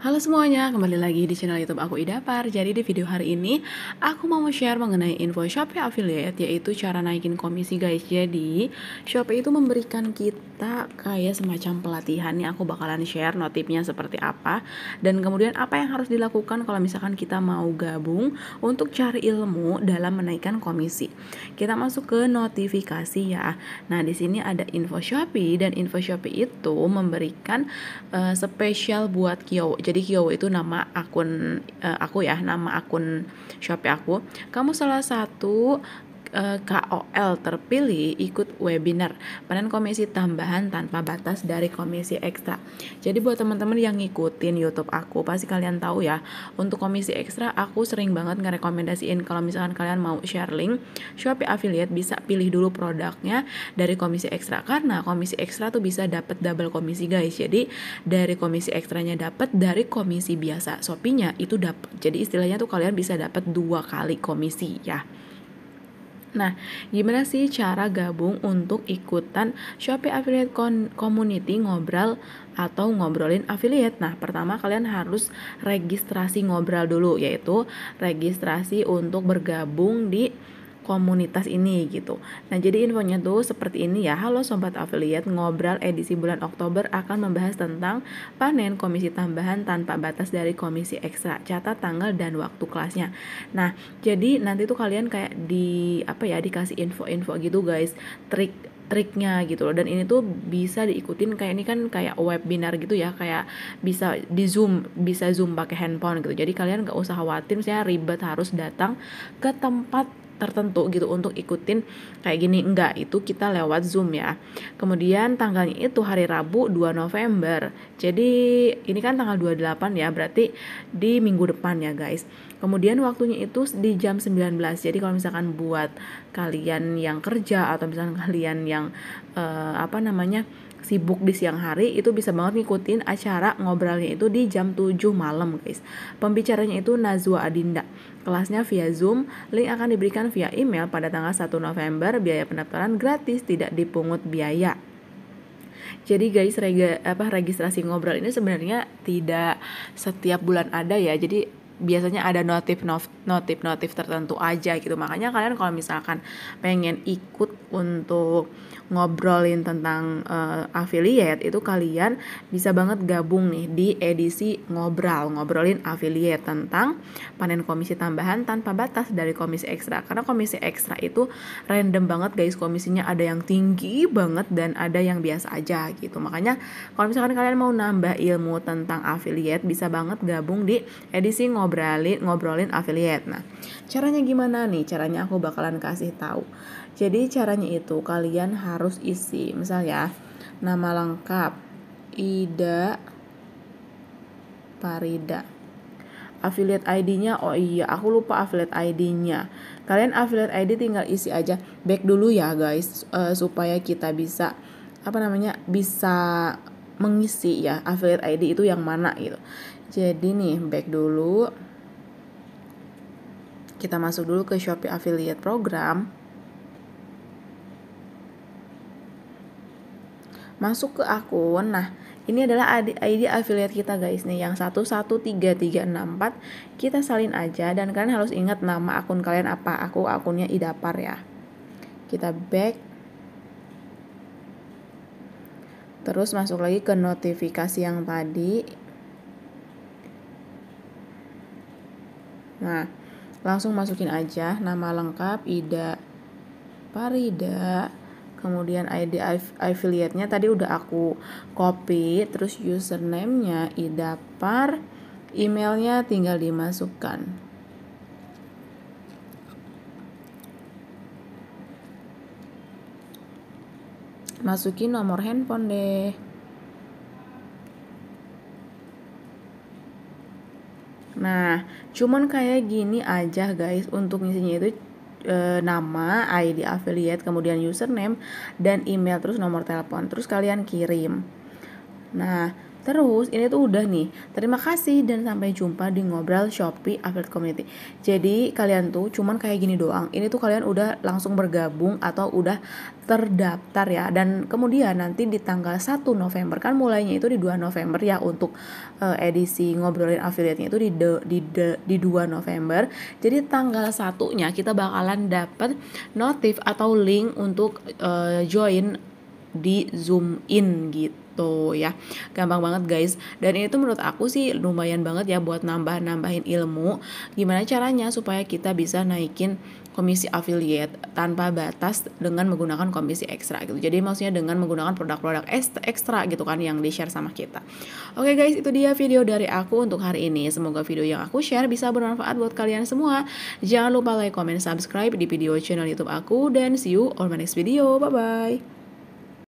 Halo semuanya, kembali lagi di channel YouTube aku Ida Par. Jadi di video hari ini aku mau share mengenai info Shopee affiliate yaitu cara naikin komisi guys. Jadi Shopee itu memberikan kita kayak semacam pelatihan nih aku bakalan share notifnya seperti apa dan kemudian apa yang harus dilakukan kalau misalkan kita mau gabung untuk cari ilmu dalam menaikkan komisi. Kita masuk ke notifikasi ya. Nah, di sini ada info Shopee dan info Shopee itu memberikan uh, spesial buat Kyo jadi Hyo itu nama akun uh, aku ya nama akun Shopee aku kamu salah satu Eh, KOL terpilih ikut webinar panen komisi tambahan tanpa batas dari komisi ekstra. Jadi buat teman-teman yang ngikutin YouTube aku pasti kalian tahu ya, untuk komisi ekstra aku sering banget ngerekomendasiin kalau misalkan kalian mau share link Shopee affiliate bisa pilih dulu produknya dari komisi ekstra karena komisi ekstra tuh bisa dapet double komisi guys. Jadi dari komisi ekstranya dapat dari komisi biasa Shopee-nya itu dapet. Jadi istilahnya tuh kalian bisa dapet dua kali komisi ya. Nah, gimana sih cara gabung untuk ikutan Shopee Affiliate Community ngobrol atau ngobrolin affiliate? Nah, pertama kalian harus registrasi ngobrol dulu, yaitu registrasi untuk bergabung di komunitas ini gitu. Nah, jadi infonya tuh seperti ini ya. Halo sobat affiliate, ngobrol edisi bulan Oktober akan membahas tentang panen komisi tambahan tanpa batas dari komisi ekstra. Catat tanggal dan waktu kelasnya. Nah, jadi nanti tuh kalian kayak di apa ya dikasih info-info gitu guys, trik triknya gitu loh dan ini tuh bisa diikutin kayak ini kan kayak webinar gitu ya kayak bisa di zoom bisa zoom pakai handphone gitu jadi kalian nggak usah khawatir saya ribet harus datang ke tempat tertentu gitu untuk ikutin kayak gini enggak itu kita lewat Zoom ya. Kemudian tanggalnya itu hari Rabu 2 November. Jadi ini kan tanggal 28 ya berarti di minggu depan ya guys. Kemudian waktunya itu di jam 19. Jadi kalau misalkan buat kalian yang kerja atau misalkan kalian yang eh, apa namanya sibuk di siang hari itu bisa banget ngikutin acara ngobrolnya itu di jam 7 malam guys. Pembicaranya itu Nazwa Adinda. Kelasnya via Zoom, link akan diberikan via email pada tanggal 1 November, biaya pendaftaran gratis tidak dipungut biaya. Jadi guys, rega, apa registrasi ngobrol ini sebenarnya tidak setiap bulan ada ya. Jadi biasanya ada notif notif notif tertentu aja gitu makanya kalian kalau misalkan pengen ikut untuk ngobrolin tentang uh, affiliate itu kalian bisa banget gabung nih di edisi ngobrol ngobrolin affiliate tentang panen komisi tambahan tanpa batas dari komisi ekstra karena komisi ekstra itu random banget guys komisinya ada yang tinggi banget dan ada yang biasa aja gitu makanya kalau misalkan kalian mau nambah ilmu tentang affiliate bisa banget gabung di edisi ngobrol ngobrolin ngobrolin affiliate. Nah, caranya gimana nih? Caranya aku bakalan kasih tahu. Jadi caranya itu kalian harus isi misalnya nama lengkap Ida Parida. Affiliate ID-nya oh iya aku lupa affiliate ID-nya. Kalian affiliate ID tinggal isi aja back dulu ya guys uh, supaya kita bisa apa namanya bisa mengisi ya affiliate ID itu yang mana gitu. Jadi nih back dulu kita masuk dulu ke Shopee Affiliate Program. Masuk ke akun. Nah, ini adalah ID affiliate kita guys nih yang 113364. Kita salin aja dan kalian harus ingat nama akun kalian apa. Aku akunnya Idapar ya. Kita back terus masuk lagi ke notifikasi yang tadi nah langsung masukin aja nama lengkap Ida Parida kemudian ID affiliate-nya tadi udah aku copy terus username-nya Ida Par, emailnya tinggal dimasukkan masukin nomor handphone deh. Nah, cuman kayak gini aja guys untuk isinya itu e, nama, ID affiliate, kemudian username dan email terus nomor telepon. Terus kalian kirim. Nah, Terus ini tuh udah nih. Terima kasih dan sampai jumpa di ngobrol Shopee Affiliate Community. Jadi kalian tuh cuman kayak gini doang. Ini tuh kalian udah langsung bergabung atau udah terdaftar ya. Dan kemudian nanti di tanggal 1 November kan mulainya itu di 2 November ya untuk uh, edisi ngobrolin affiliate-nya itu di de, di de, di 2 November. Jadi tanggal satunya kita bakalan dapat notif atau link untuk uh, join di Zoom in gitu gitu ya gampang banget guys dan ini tuh menurut aku sih lumayan banget ya buat nambah-nambahin ilmu gimana caranya supaya kita bisa naikin komisi affiliate tanpa batas dengan menggunakan komisi ekstra gitu. Jadi maksudnya dengan menggunakan produk-produk ekstra gitu kan yang di-share sama kita. Oke guys, itu dia video dari aku untuk hari ini. Semoga video yang aku share bisa bermanfaat buat kalian semua. Jangan lupa like, comment, subscribe di video channel YouTube aku dan see you on my next video. Bye bye.